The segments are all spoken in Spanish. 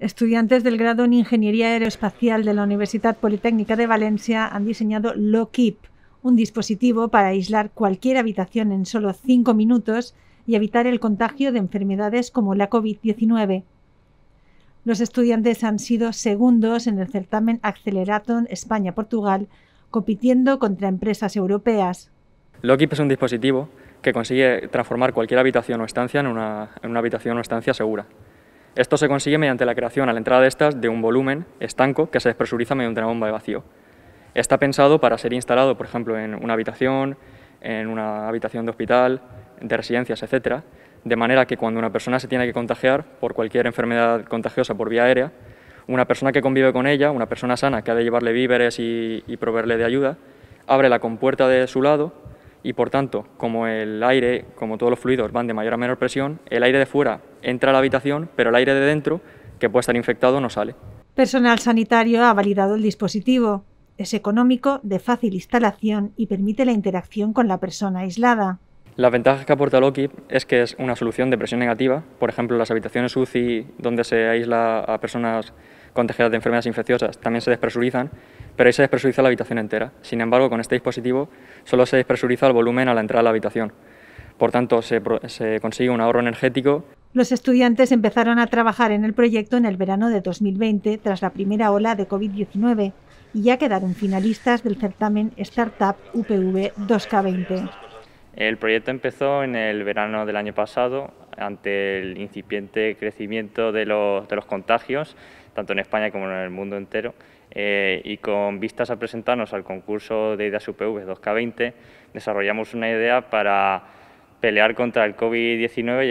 Estudiantes del grado en Ingeniería Aeroespacial de la Universidad Politécnica de Valencia han diseñado LoKeep, un dispositivo para aislar cualquier habitación en solo cinco minutos y evitar el contagio de enfermedades como la COVID-19. Los estudiantes han sido segundos en el certamen Acceleraton España-Portugal, compitiendo contra empresas europeas. LOKIP es un dispositivo que consigue transformar cualquier habitación o estancia en una habitación o estancia segura. Esto se consigue mediante la creación a la entrada de estas de un volumen estanco que se despresuriza mediante una bomba de vacío. Está pensado para ser instalado, por ejemplo, en una habitación, en una habitación de hospital, de residencias, etcétera, de manera que cuando una persona se tiene que contagiar por cualquier enfermedad contagiosa por vía aérea, una persona que convive con ella, una persona sana que ha de llevarle víveres y, y proveerle de ayuda, abre la compuerta de su lado y por tanto, como el aire, como todos los fluidos van de mayor a menor presión, el aire de fuera entra a la habitación, pero el aire de dentro, que puede estar infectado, no sale. Personal sanitario ha validado el dispositivo. Es económico, de fácil instalación y permite la interacción con la persona aislada. Las ventajas que aporta Loki es que es una solución de presión negativa, por ejemplo, las habitaciones UCI donde se aísla a personas contagiadas de enfermedades infecciosas también se despresurizan, pero ahí se despresuriza la habitación entera. Sin embargo, con este dispositivo solo se despresuriza el volumen a la entrada a la habitación. Por tanto, se, se consigue un ahorro energético los estudiantes empezaron a trabajar en el proyecto en el verano de 2020 tras la primera ola de COVID-19 y ya quedaron finalistas del certamen Startup UPV 2K20. El proyecto empezó en el verano del año pasado ante el incipiente crecimiento de los, contagios, tanto en España como en el mundo entero, eh, y con vistas a presentarnos al concurso de ideas UPV 2K20, desarrollamos una idea para pelear contra el COVID-19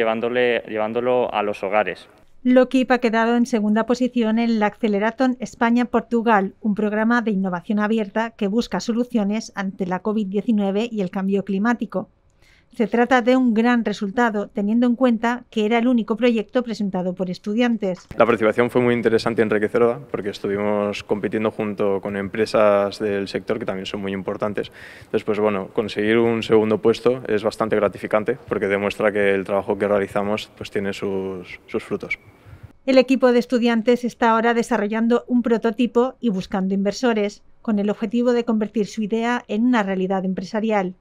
llevándolo a los hogares. Loki ha quedado en segunda posición en la Acceleraton España-Portugal, un programa de innovación abierta que busca soluciones ante la COVID-19 y el cambio climático. Se trata de un gran resultado, teniendo en cuenta que era el único proyecto presentado por estudiantes. La participación fue muy interesante y enriquecedora porque estuvimos compitiendo junto con empresas del sector que también son muy importantes. Después bueno, conseguir un segundo puesto es bastante gratificante porque demuestra que el trabajo que realizamos pues tiene sus frutos. El equipo de estudiantes está ahora desarrollando un prototipo y buscando inversores, con el objetivo de convertir su idea en una realidad empresarial.